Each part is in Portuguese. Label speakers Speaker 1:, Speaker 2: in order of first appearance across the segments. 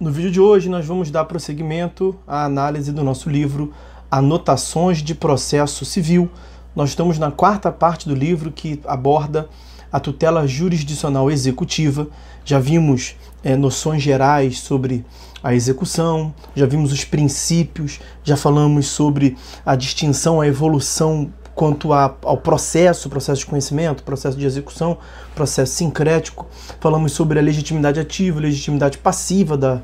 Speaker 1: no vídeo de hoje, nós vamos dar prosseguimento à análise do nosso livro Anotações de Processo Civil. Nós estamos na quarta parte do livro que aborda a tutela jurisdicional executiva. Já vimos é, noções gerais sobre a execução, já vimos os princípios, já falamos sobre a distinção, a evolução quanto a, ao processo, processo de conhecimento, processo de execução, processo sincrético. Falamos sobre a legitimidade ativa, legitimidade passiva da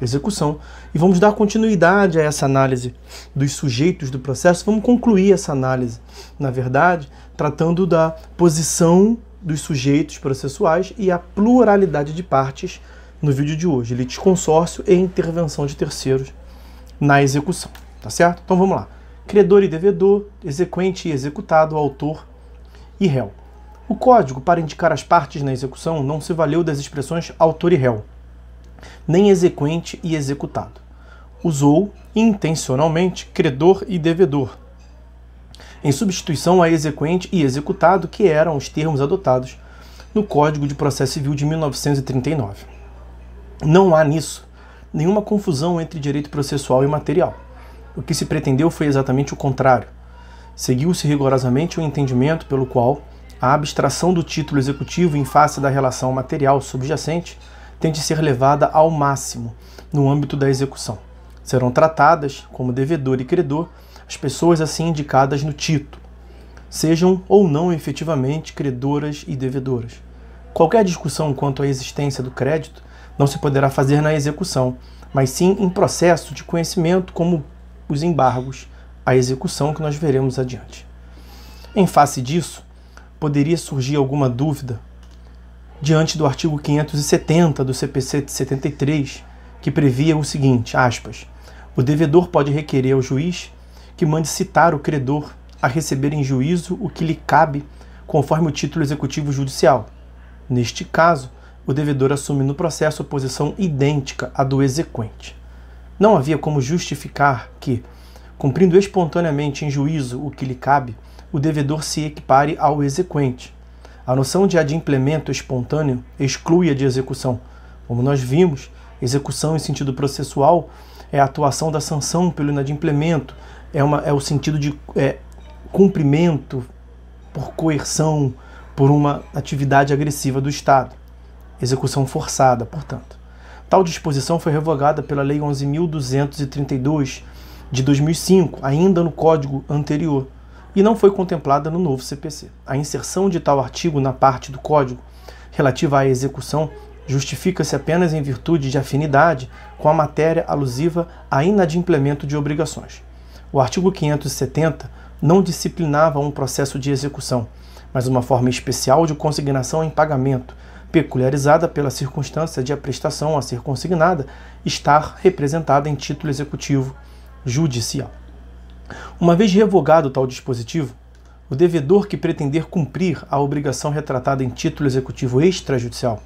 Speaker 1: execução e vamos dar continuidade a essa análise dos sujeitos do processo. Vamos concluir essa análise, na verdade, tratando da posição dos sujeitos processuais e a pluralidade de partes no vídeo de hoje, litisconsórcio e intervenção de terceiros na execução, tá certo? Então vamos lá credor e devedor, exequente e executado, autor e réu. O código, para indicar as partes na execução, não se valeu das expressões autor e réu, nem exequente e executado. Usou, intencionalmente, credor e devedor, em substituição a exequente e executado, que eram os termos adotados no Código de Processo Civil de 1939. Não há nisso nenhuma confusão entre direito processual e material. O que se pretendeu foi exatamente o contrário. Seguiu-se rigorosamente o entendimento pelo qual a abstração do título executivo em face da relação material subjacente tem de ser levada ao máximo no âmbito da execução. Serão tratadas, como devedor e credor, as pessoas assim indicadas no título, sejam ou não efetivamente credoras e devedoras. Qualquer discussão quanto à existência do crédito não se poderá fazer na execução, mas sim em processo de conhecimento como os embargos à execução que nós veremos adiante. Em face disso, poderia surgir alguma dúvida diante do artigo 570 do CPC de 73, que previa o seguinte, aspas, o devedor pode requerer ao juiz que mande citar o credor a receber em juízo o que lhe cabe conforme o título executivo judicial. Neste caso, o devedor assume no processo posição idêntica à do exequente. Não havia como justificar que, cumprindo espontaneamente em juízo o que lhe cabe, o devedor se equipare ao exequente. A noção de adimplemento espontâneo exclui a de execução. Como nós vimos, execução em sentido processual é a atuação da sanção pelo inadimplemento, é, uma, é o sentido de é, cumprimento por coerção, por uma atividade agressiva do Estado. Execução forçada, portanto. Tal disposição foi revogada pela Lei 11.232 de 2005, ainda no código anterior, e não foi contemplada no novo CPC. A inserção de tal artigo na parte do código relativa à execução justifica-se apenas em virtude de afinidade com a matéria alusiva a inadimplemento de obrigações. O artigo 570 não disciplinava um processo de execução, mas uma forma especial de consignação em pagamento, peculiarizada pela circunstância de a prestação a ser consignada estar representada em título executivo judicial. Uma vez revogado tal dispositivo, o devedor que pretender cumprir a obrigação retratada em título executivo extrajudicial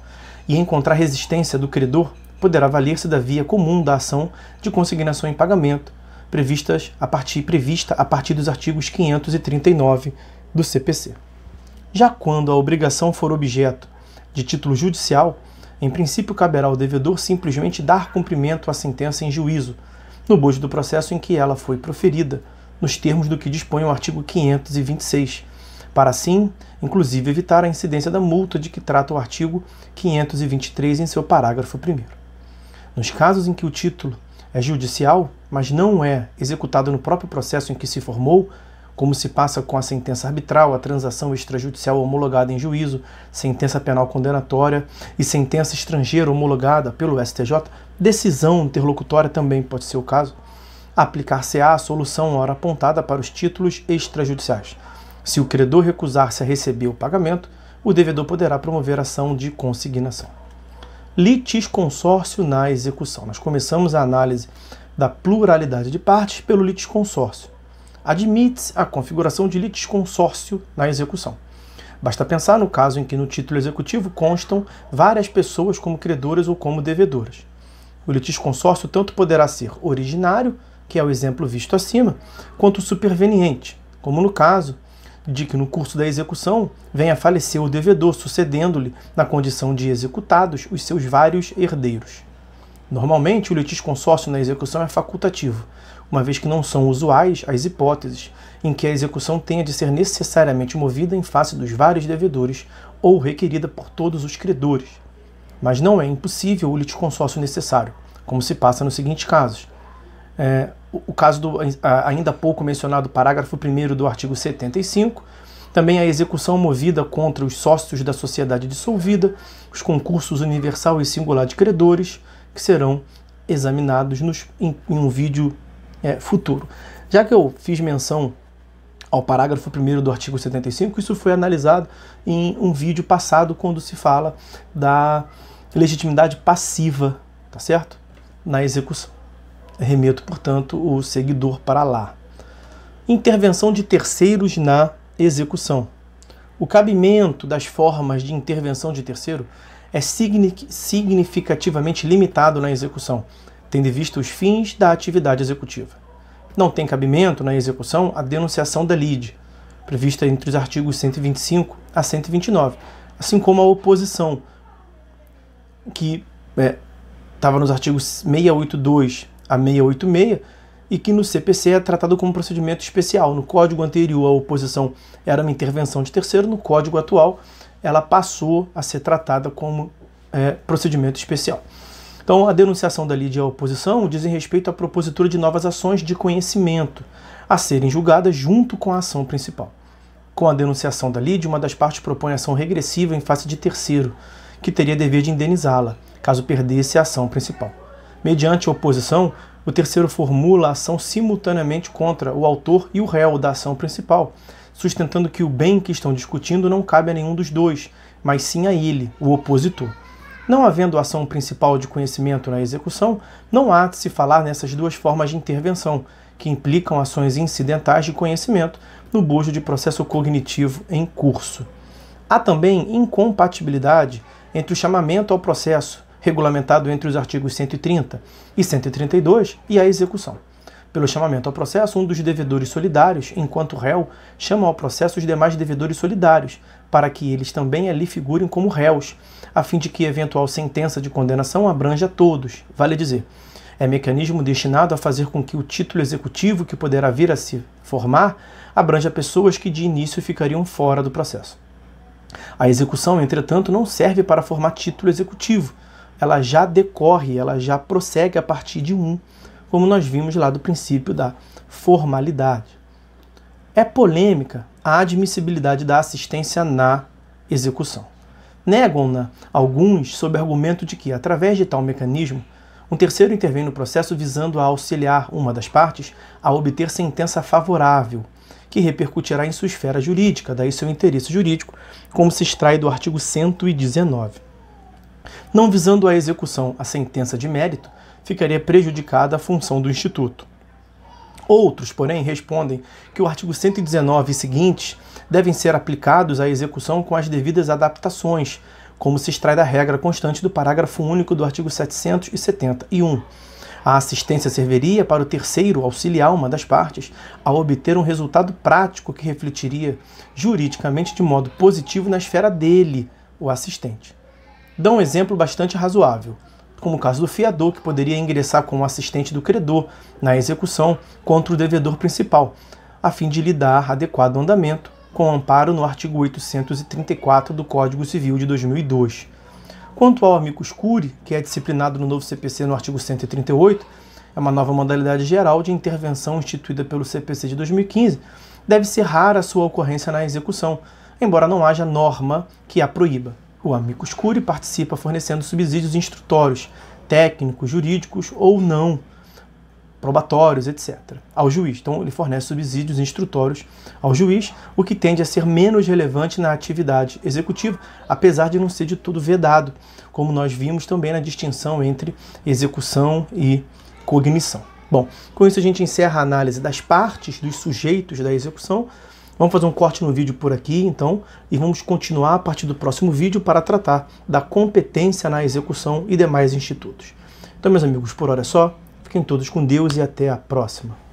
Speaker 1: e encontrar resistência do credor poderá valer-se da via comum da ação de consignação em pagamento, previstas a partir, prevista a partir dos artigos 539 do CPC. Já quando a obrigação for objeto de título judicial, em princípio caberá ao devedor simplesmente dar cumprimento à sentença em juízo, no bojo do processo em que ela foi proferida, nos termos do que dispõe o artigo 526, para assim, inclusive, evitar a incidência da multa de que trata o artigo 523 em seu parágrafo 1. Nos casos em que o título é judicial, mas não é executado no próprio processo em que se formou, como se passa com a sentença arbitral, a transação extrajudicial homologada em juízo, sentença penal condenatória e sentença estrangeira homologada pelo STJ, decisão interlocutória também pode ser o caso, aplicar-se-á a solução hora apontada para os títulos extrajudiciais. Se o credor recusar-se a receber o pagamento, o devedor poderá promover ação de consignação. Litisconsórcio na execução. Nós começamos a análise da pluralidade de partes pelo litisconsórcio admite a configuração de litisconsórcio na execução. Basta pensar no caso em que no título executivo constam várias pessoas como credoras ou como devedoras. O litisconsórcio tanto poderá ser originário, que é o exemplo visto acima, quanto superveniente, como no caso de que no curso da execução venha a falecer o devedor, sucedendo-lhe, na condição de executados, os seus vários herdeiros. Normalmente, o litisconsórcio na execução é facultativo, uma vez que não são usuais as hipóteses em que a execução tenha de ser necessariamente movida em face dos vários devedores ou requerida por todos os credores. Mas não é impossível o litisconsórcio necessário, como se passa nos seguintes casos. É, o caso do ainda pouco mencionado parágrafo 1 do artigo 75, também a execução movida contra os sócios da sociedade dissolvida, os concursos universal e singular de credores, que serão examinados nos, em, em, um vídeo é, futuro. Já que eu fiz menção ao parágrafo 1 do artigo 75, isso foi analisado em um vídeo passado, quando se fala da legitimidade passiva, tá certo? Na execução. Remeto, portanto, o seguidor para lá. Intervenção de terceiros na execução. O cabimento das formas de intervenção de terceiro é significativamente limitado na execução, tendo visto vista os fins da atividade executiva. Não tem cabimento na execução a denunciação da lide, prevista entre os artigos 125 a 129, assim como a oposição, que estava é, nos artigos 682 a 686 e que no CPC é tratado como um procedimento especial. No código anterior, a oposição era uma intervenção de terceiro, no código atual ela passou a ser tratada como é, procedimento especial. Então, a denunciação da lide à oposição dizem respeito à propositura de novas ações de conhecimento a serem julgadas junto com a ação principal. Com a denunciação da lide, uma das partes propõe ação regressiva em face de terceiro, que teria dever de indenizá-la, caso perdesse a ação principal. Mediante a oposição, o terceiro formula a ação simultaneamente contra o autor e o réu da ação principal, sustentando que o bem que estão discutindo não cabe a nenhum dos dois, mas sim a ele, o opositor. Não havendo ação principal de conhecimento na execução, não há de se falar nessas duas formas de intervenção, que implicam ações incidentais de conhecimento no bojo de processo cognitivo em curso. Há também incompatibilidade entre o chamamento ao processo, regulamentado entre os artigos 130 e 132, e a execução. Pelo chamamento ao processo, um dos devedores solidários, enquanto réu, chama ao processo os demais devedores solidários, para que eles também ali figurem como réus, a fim de que eventual sentença de condenação abranja todos, vale dizer. É mecanismo destinado a fazer com que o título executivo que poderá vir a se formar abranja pessoas que de início ficariam fora do processo. A execução, entretanto, não serve para formar título executivo. Ela já decorre, ela já prossegue a partir de um como nós vimos lá do princípio da formalidade. É polêmica a admissibilidade da assistência na execução. Negam-na alguns sob argumento de que, através de tal mecanismo, um terceiro intervém no processo visando a auxiliar uma das partes a obter sentença favorável, que repercutirá em sua esfera jurídica, daí seu interesse jurídico, como se extrai do artigo 119. Não visando a execução a sentença de mérito, ficaria prejudicada a função do Instituto. Outros, porém, respondem que o artigo 119 e seguintes devem ser aplicados à execução com as devidas adaptações, como se extrai da regra constante do parágrafo único do artigo 771. A assistência serviria para o terceiro auxiliar uma das partes a obter um resultado prático que refletiria juridicamente de modo positivo na esfera dele, o assistente. Dá um exemplo bastante razoável como o caso do fiador, que poderia ingressar como assistente do credor na execução contra o devedor principal, a fim de lhe dar adequado andamento, com amparo no artigo 834 do Código Civil de 2002. Quanto ao amicus curi, que é disciplinado no novo CPC no artigo 138, é uma nova modalidade geral de intervenção instituída pelo CPC de 2015, deve ser rara a sua ocorrência na execução, embora não haja norma que a proíba. O Amicus Curiae participa fornecendo subsídios instrutórios, técnicos, jurídicos ou não, probatórios, etc., ao juiz. Então, ele fornece subsídios instrutórios ao juiz, o que tende a ser menos relevante na atividade executiva, apesar de não ser de tudo vedado, como nós vimos também na distinção entre execução e cognição. Bom, com isso a gente encerra a análise das partes, dos sujeitos da execução. Vamos fazer um corte no vídeo por aqui, então, e vamos continuar a partir do próximo vídeo para tratar da competência na execução e demais institutos. Então, meus amigos, por hora é só. Fiquem todos com Deus e até a próxima.